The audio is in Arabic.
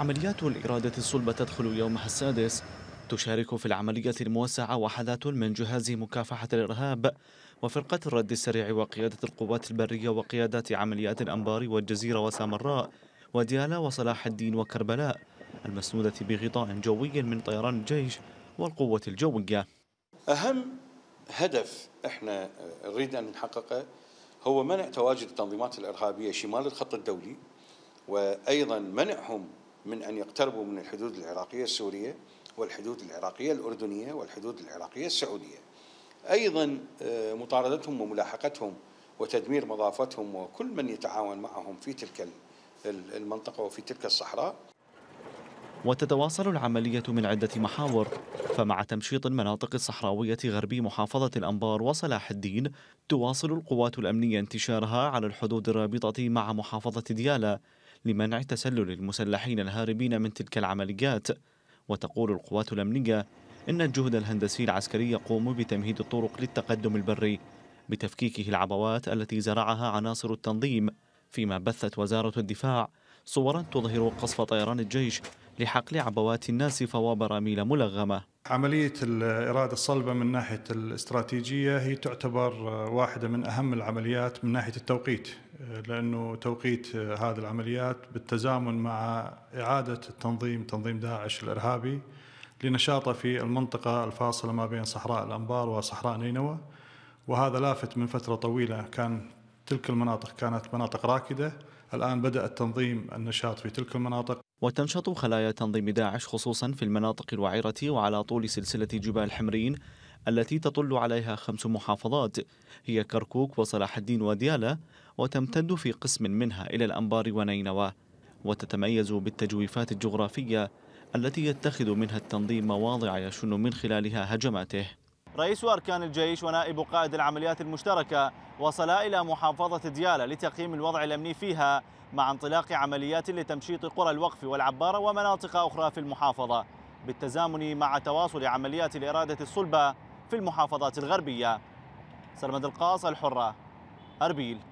عمليات الإرادة الصلبة تدخل يومها السادس تشارك في العملية الموسعة وحدات من جهاز مكافحة الإرهاب وفرقة الرد السريع وقيادة القوات البرية وقيادات عمليات الأنبار والجزيرة وسامراء وديالا وصلاح الدين وكربلاء المسنودة بغطاء جوي من طيران الجيش والقوة الجوية أهم هدف احنا نريد أن نحققه هو منع تواجد التنظيمات الإرهابية شمال الخط الدولي وأيضا منعهم من أن يقتربوا من الحدود العراقية السورية والحدود العراقية الأردنية والحدود العراقية السعودية أيضا آه، مطاردتهم وملاحقتهم وتدمير مضافتهم وكل من يتعاون معهم في تلك المنطقة وفي تلك الصحراء وتتواصل العملية من عدة محاور فمع تمشيط المناطق الصحراوية غربي محافظة الأنبار وصلاح الدين تواصل القوات الأمنية انتشارها على الحدود الرابطة مع محافظة ديالى لمنع تسلل المسلحين الهاربين من تلك العمليات وتقول القوات الأمنية إن الجهد الهندسي العسكري يقوم بتمهيد الطرق للتقدم البري بتفكيكه العبوات التي زرعها عناصر التنظيم فيما بثت وزارة الدفاع صورا تظهر قصف طيران الجيش لحقل عبوات ناسفه وبراميل ملغمة عملية الإرادة الصلبة من ناحية الاستراتيجية هي تعتبر واحدة من أهم العمليات من ناحية التوقيت لأنه توقيت هذه العمليات بالتزامن مع إعادة التنظيم تنظيم داعش الإرهابي لنشاطه في المنطقة الفاصلة ما بين صحراء الأنبار وصحراء نينوى وهذا لافت من فترة طويلة كان تلك المناطق كانت مناطق راكدة الآن بدأ التنظيم النشاط في تلك المناطق وتنشط خلايا تنظيم داعش خصوصا في المناطق الوعرة وعلى طول سلسلة جبال حمرين التي تطل عليها خمس محافظات هي كركوك وصلاح الدين وديالة وتمتد في قسم منها إلى الأنبار ونينوى وتتميز بالتجويفات الجغرافية التي يتخذ منها التنظيم مواضع يشن من خلالها هجماته رئيس أركان الجيش ونائب قائد العمليات المشتركة وصلا إلى محافظة ديالى لتقييم الوضع الأمني فيها مع انطلاق عمليات لتمشيط قرى الوقف والعبارة ومناطق أخرى في المحافظة بالتزامن مع تواصل عمليات الإرادة الصلبة في المحافظات الغربية سلمد القاص الحرة أربيل